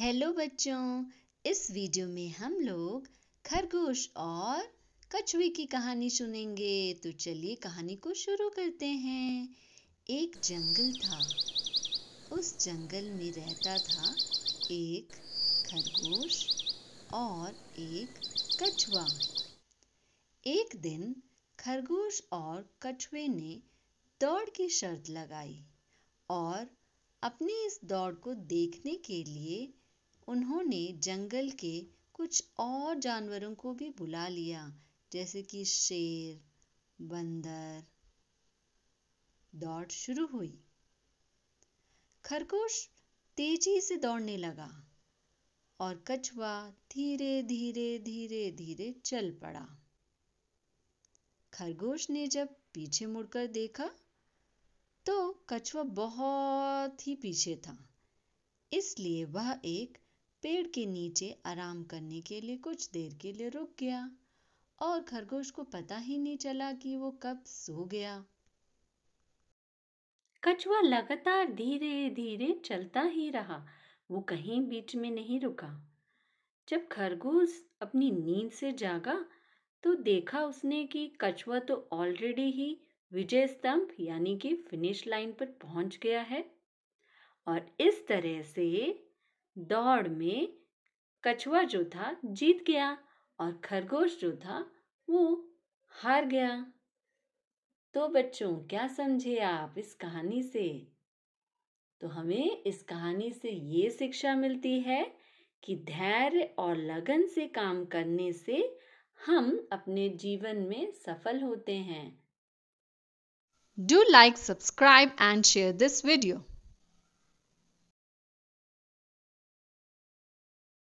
hello बच्चों इस video में हम लोग खरगोश और कछुए की कहानी सुनेंगे तो चलिए कहानी को शुरू करते हैं एक जंगल था उस जंगल में रहता था एक खरगोश और एक कछुआ एक दिन खरगोश और कछुए ने दौड़ की शर्त लगाई और अपनी इस दौड़ को देखने के लिए उन्होंने जंगल के कुछ और जानवरों को भी बुला लिया जैसे कि शेर बंदर दौड़ शुरू हुई खरगोश तेजी से दौड़ने लगा और कछुआ धीरे धीरे धीरे धीरे चल पड़ा खरगोश ने जब पीछे मुड़कर देखा तो कछुआ बहुत ही पीछे था इसलिए वह एक पेड़ के नीचे आराम करने के लिए कुछ देर के लिए रुक गया और खरगोश को पता ही नहीं चला कि वो कब सो गया कछुआ लगातार धीरे धीरे चलता ही रहा वो कहीं बीच में नहीं रुका जब खरगोश अपनी नींद से जागा तो देखा उसने कि कछुआ तो ऑलरेडी ही विजय स्तंभ यानी कि फिनिश लाइन पर पहुंच गया है और इस तरह से दौड़ में कछुआ जो था जीत गया और खरगोश जो था वो हार गया तो बच्चों क्या समझे आप इस कहानी से तो हमें इस कहानी से ये शिक्षा मिलती है कि धैर्य और लगन से काम करने से हम अपने जीवन में सफल होते हैं do like subscribe and share this video